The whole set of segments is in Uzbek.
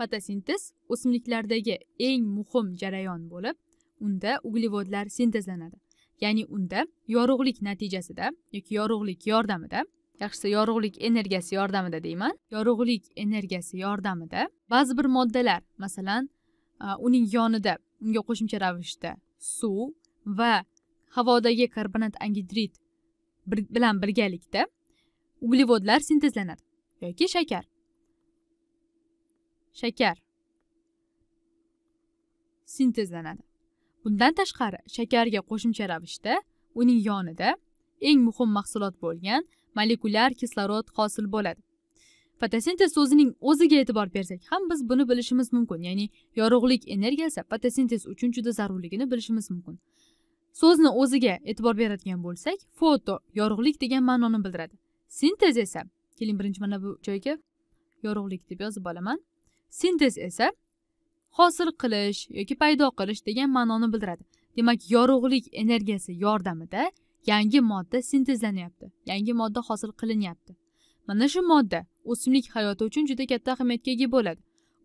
Fotosintez o'simliklardagi eng muhim jarayon bo'lib, unda uglevodlar sintezlanadi. Ya'ni unda yorug'lik natijasida yoki yorug'lik yordamida yaxshisi yorug'lik energiyasi yordamida deyman yorug'lik energiyasi yordamida ba'zi bir moddalar masalan uning yonida unga qo'shimcha ravishda suv va havodagi karbonat angidrid bilan birgalikda uglevodlar sintezlanadi yoki shakar shakar sintezlanadi bundan tashqari shakarga qo'shimcha ravishda uning yonida eng muhim mahsulot bo'lgan molekulyar kislorod hosil bo'ladi fotosintez so'zining o'ziga e'tibor bersak ham biz buni bilishimiz mumkin ya'ni yorug'lik energiyasi fotosintez uchun juda zarurligini bilishimiz mumkin so'zni o'ziga e'tibor beradigan bo'lsak foto yorug'lik degan ma'noni bildiradi sintez esa keling birinchi mana bu joyga yorug'lik deb yozib olaman sintez esa hosil qilish yoki paydo qilish degan ma'noni bildiradi demak yorug'lik energiyasi yordamida yangi modda sintezlanyapti yangi modda hosil qilinyapti mana shu modda o'simlik hayoti uchun juda katta ahamiyatga ega bo'ladi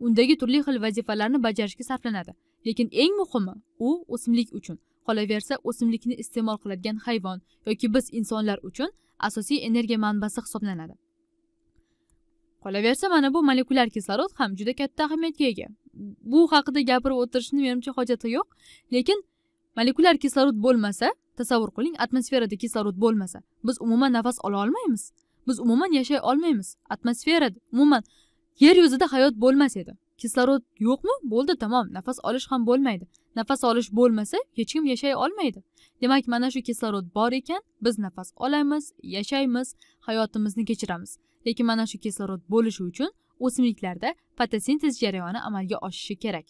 undagi turli xil vazifalarni bajarishga sarflanadi lekin eng muhimi u o'simlik uchun qolaversa o'simlikni iste'mol qiladigan hayvon yoki biz insonlar uchun asosiy energiya manbasi hisoblanadi qolaversa mana bu molekulyar kislorod ham juda katta ahamiyatga ega bu haqida gapirib o'tirishni menimcha hojati yo'q lekin molekulyar kislorod bo'lmasa tasavvur qiling atmosferada kislorod bo'lmasa biz umuman nafas ola olmaymiz biz umuman yashay olmaymiz atmosferada umuman yer yuzida hayot bo'lmas edi kislorod yo'qmi bo'ldi tamom nafas olish ham bo'lmaydi nafas olish bo'lmasa hech kim yashay olmaydi demak mana shu kislorod bor ekan biz nafas olamiz yashaymiz hayotimizni kechiramiz lekin mana shu kislorod bo'lishi uchun o'simliklarda fotosintez jarayoni amalga oshishi kerak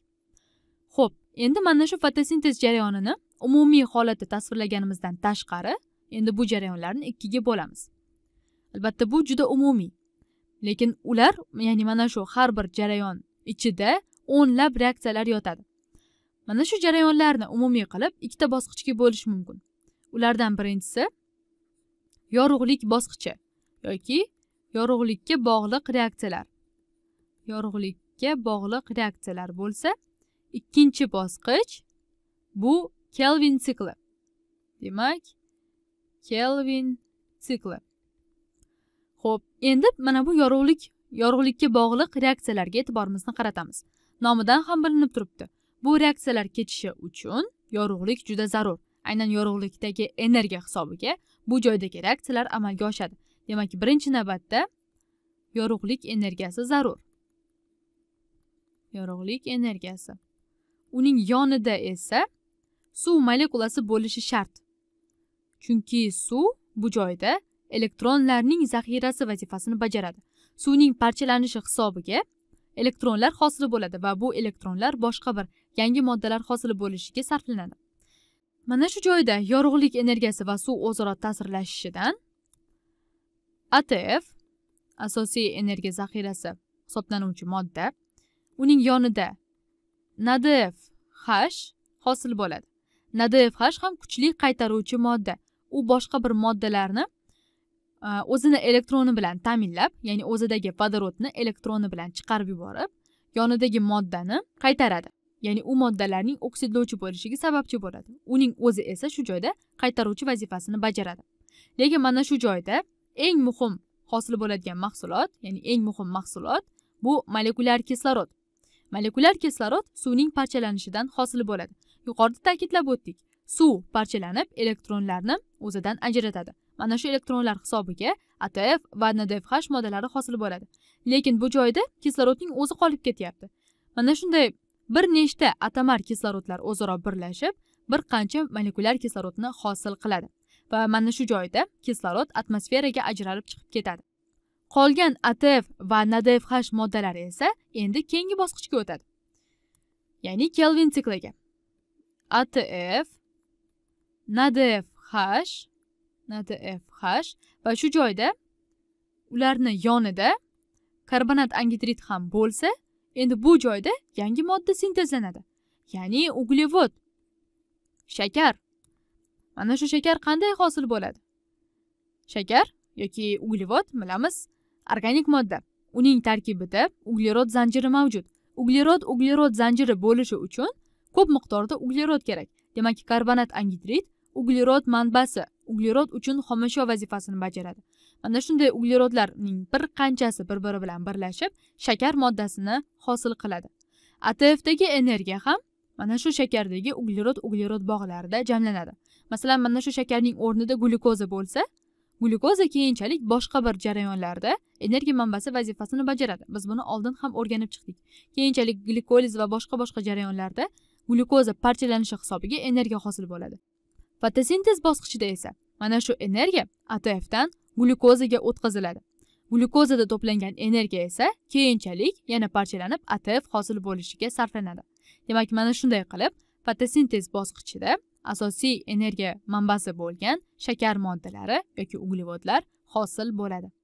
ho'p endi mana shu fotosintez jarayonini umumiy holatda tasvirlaganimizdan tashqari endi bu jarayonlarni ikkiga bo'lamiz albatta bu juda umumiy lekin ular ya'ni mana shu har bir jarayon ichida o'nlab reaksiyalar yotadi mana shu jarayonlarni umumiy qilib ikkita bosqichga bo'lish mumkin ulardan birinchisi yorug'lik bosqichi yoki yorug'likka bog'liq reaksiyalar yorug'likka bog'liq reaksiyalar bo'lsa ikkinchi bosqich bu kelvin sikli demak kelvin sikli ho'p endi mana bu yorug'lik yorug'likka bog'liq reaksiyalarga e'tiborimizni qaratamiz nomidan ham bilinib turibdi bu reaksiyalar ketishi uchun yorug'lik juda zarur aynan yorug'likdagi energiya hisobiga bu joydagi reaksiyalar amalga oshadi demak birinchi navbatda yorug'lik energiyasi zarur yorug'lik energiyasi uning yonida esa suv molekulasi bo'lishi shart chunki suv bu joyda elektronlarning zaxirasi vazifasini bajaradi suvning parchalanishi hisobiga elektronlar hosil bo'ladi va bu elektronlar boshqa bir yangi moddalar hosil bo'lishiga sarflanadi mana shu joyda yorug'lik energiyasi va suv o'zaro ta'sirlashishidan atf asosiy energiya zaxirasi hisoblanuvchi modda uning yonida nadf h hosil bo'ladi nadf h ham kuchli qaytaruvchi modda u boshqa bir moddalarni e, o'zini elektroni bilan ta'minlab ya'ni o'zidagi vodorodni elektroni bilan chiqarib yuborib yonidagi moddani qaytaradi ya'ni u moddalarning oksidlovchi bo'lishiga sababchi bo'ladi uning o'zi esa shu joyda qaytaruvchi vazifasini bajaradi lekin mana shu joyda eng muhim hosil bo'ladigan mahsulot ya'ni eng muhim mahsulot bu molekulyar kislorod molekulyar kislorod suvning parchalanishidan hosil bo'ladi yuqorida ta'kidlab o'tdik suv parchalanib elektronlarni o'zidan ajratadi mana shu elektronlar hisobiga atf va ndfh moddalari hosil bo'ladi lekin bu joyda kislorodning o'zi qolib ketyapti mana shunday bir nechta atomar kislorodlar o'zaro birlashib bir qancha molekulyar kislorodni hosil qiladi va mana shu joyda kislorod atmosferaga ajralib chiqib ketadi qolgan atf va nadfh moddalari esa endi keyingi bosqichga o'tadi ya'ni kelvin sikliga atf nadfh nadfh va shu joyda ularni yonida karbonat angidrid ham bo'lsa endi bu joyda yangi modda sintezlanadi ya'ni uglevod shakar mana shu shakar qanday hosil bo'ladi shakar yoki uglevod bilamiz organik modda uning tarkibida uglerod zanjiri mavjud uglerod uglerod zanjiri bo'lishi uchun ko'p miqdorda uglerod kerak demak karbonat angidrid uglerod manbasi uglerod uchun xomashyo vazifasini bajaradi mana shunday uglerodlarning bir qanchasi bir biri bilan birlashib shakar moddasini hosil qiladi atfdagi energiya ham mana shu shakardagi uglerod uglerod bog'larida jamlanadi masalan mana shu shakarning o'rnida glyukoza bo'lsa glyukoza keyinchalik boshqa bir jarayonlarda energiya manbasi vazifasini bajaradi biz buni oldin ham o'rganib chiqdik keyinchalik glikoliz va boshqa boshqa jarayonlarda glyukoza parchalanishi hisobiga energiya hosil bo'ladi fotosintez bosqichida esa mana shu energiya atfdan glyukozaga o'tkaziladi glyukozada to'plangan energiya esa keyinchalik yana parchalanib atf hosil bo'lishiga sarflanadi demak mana shunday qilib fotosintez bosqichida asosiy energiya manbasi bo'lgan shakar moddalari yoki uglevodlar hosil bo'ladi